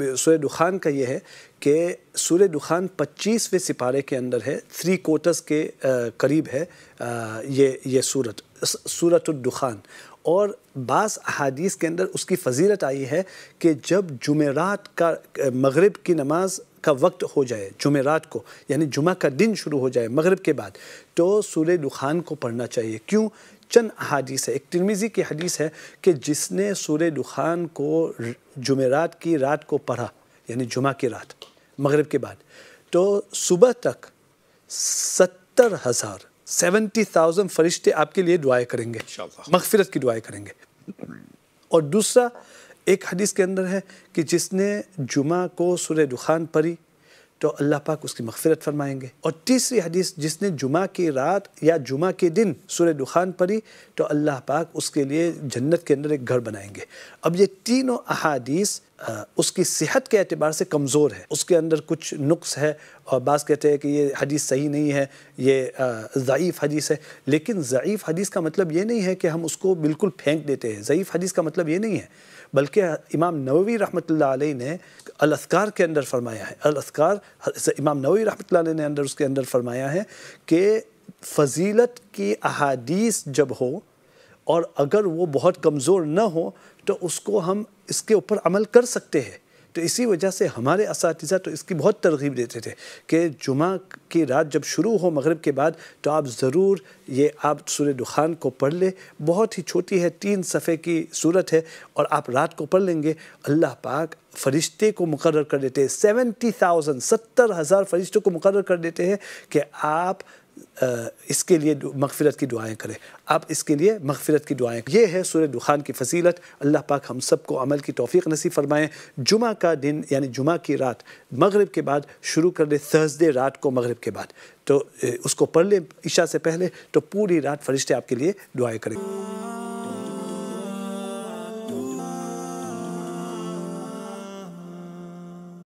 सूर्य दुखान का ये है कि सूर्य दुखान पच्चीसवें सिपारे के अंदर है थ्री कोटर्स के करीब है ये ये सूरत सूरत दुखान और बास अहादीस के अंदर उसकी फजीलत आई है कि जब जुमेरात का मगरब की नमाज का वक्त हो जाए जुमेरात को यानी जुमा का दिन शुरू हो जाए मगरब के बाद तो सूर्य दुखान को पढ़ना चाहिए क्यों चंद हदीस है एक तिरमिज़ी की हदीस है कि जिसने सूर दुखान को जुमेरात की रात को पढ़ा यानी जुमा की रात मगरब के बाद तो सुबह तक सत्तर हज़ार सेवेंटी थाउजेंड फरिश्ते आपके लिए दुआएं करेंगे मगफिरत की दुआएं करेंगे और दूसरा एक हदीस के अंदर है कि जिसने जुमा को सूर्य दुखान पढ़ी तो अल्लाह पाक उसकी मगफरत फरमाएंगे और तीसरी हदीस जिसने जुमा की रात या जुमा के दिन सूर्य दुखान पढ़ी तो अल्लाह पाक उसके लिए जन्नत के अंदर एक घर बनाएंगे अब ये तीनों अहादीस उसकी सेहत के अतबार से कमज़ोर है उसके अंदर कुछ नुक्स है और बास कहते हैं कि ये हदीस सही नहीं है ये ज़यीफ़ हदीस है लेकिन ज़यीफ़ हदीस का मतलब ये नहीं है कि हम उसको बिल्कुल फेंक देते हैं ज़यीफ़ हदीस का मतलब ये नहीं है बल्कि इमाम नवी रहमत ने अलस्कार के अंदर फरमाया है अलस्कार इमाम नवी रहमत ने अंदर उसके अंदर फरमाया है कि फ़जीलत की अहादीस जब हो और अगर वो बहुत कमज़ोर न हो तो उसको हम इसके ऊपर अमल कर सकते हैं तो इसी वजह से हमारे इस तो इसकी बहुत तरगीब देते थे कि जुमा की रात जब शुरू हो मगरब के बाद तो आप ज़रूर ये आप सूर्य दुखान को पढ़ लें बहुत ही छोटी है तीन सफ़े की सूरत है और आप रात को पढ़ लेंगे अल्लाह पाक फरिश्ते को मुकर कर देते हैं सेवेंटी थाउजेंड सत्तर हज़ार फरिश्तों को मुकर कर देते हैं कि आप इसके लिए मगफरत की दुआएं करें आप इसके लिए मगफरत की दुआएं ये है सूर्य दुखान की फजीलत अल्लाह पाक हम सब को अमल की तोफ़ी नसीब फरमाएँ जुमा का दिन यानी जुमा की रात मगरब के बाद शुरू कर दें थर्सडे रात को मगरब के बाद तो उसको पढ़ लें ईशा से पहले तो पूरी रात फरिश्ते आपके लिए दुआएँ करें